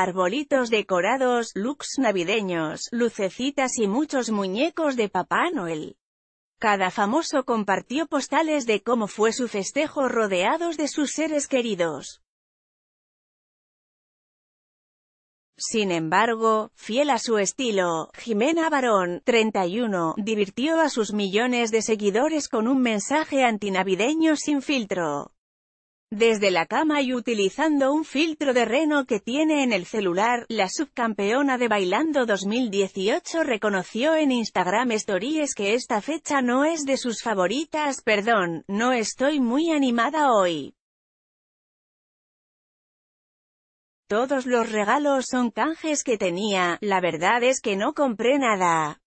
arbolitos decorados, looks navideños, lucecitas y muchos muñecos de Papá Noel. Cada famoso compartió postales de cómo fue su festejo rodeados de sus seres queridos. Sin embargo, fiel a su estilo, Jimena Barón, 31, divirtió a sus millones de seguidores con un mensaje antinavideño sin filtro. Desde la cama y utilizando un filtro de reno que tiene en el celular, la subcampeona de Bailando 2018 reconoció en Instagram Stories que esta fecha no es de sus favoritas, perdón, no estoy muy animada hoy. Todos los regalos son canjes que tenía, la verdad es que no compré nada.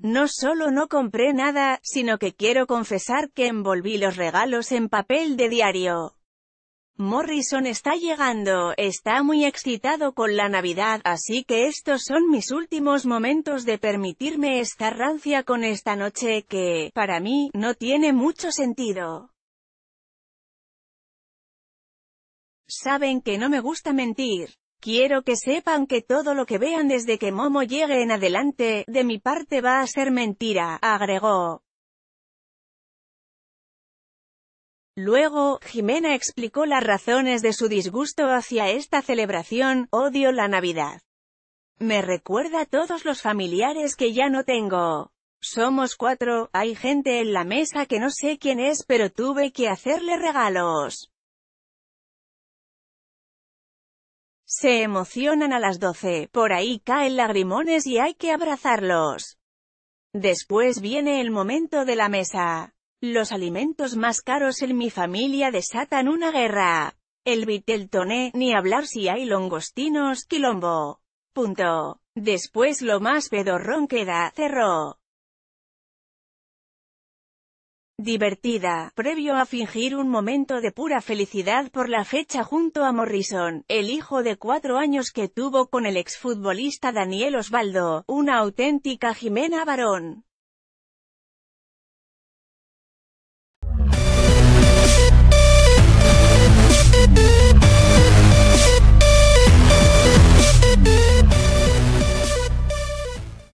No solo no compré nada, sino que quiero confesar que envolví los regalos en papel de diario. Morrison está llegando, está muy excitado con la Navidad, así que estos son mis últimos momentos de permitirme estar rancia con esta noche que, para mí, no tiene mucho sentido. Saben que no me gusta mentir. Quiero que sepan que todo lo que vean desde que Momo llegue en adelante, de mi parte va a ser mentira, agregó. Luego, Jimena explicó las razones de su disgusto hacia esta celebración, odio la Navidad. Me recuerda a todos los familiares que ya no tengo. Somos cuatro, hay gente en la mesa que no sé quién es pero tuve que hacerle regalos. Se emocionan a las doce, por ahí caen lagrimones y hay que abrazarlos. Después viene el momento de la mesa. Los alimentos más caros en mi familia desatan una guerra. El toné, e, ni hablar si hay longostinos, quilombo. Punto. Después lo más pedorrón queda, cerró divertida, previo a fingir un momento de pura felicidad por la fecha junto a Morrison, el hijo de cuatro años que tuvo con el exfutbolista Daniel Osvaldo, una auténtica Jimena Barón.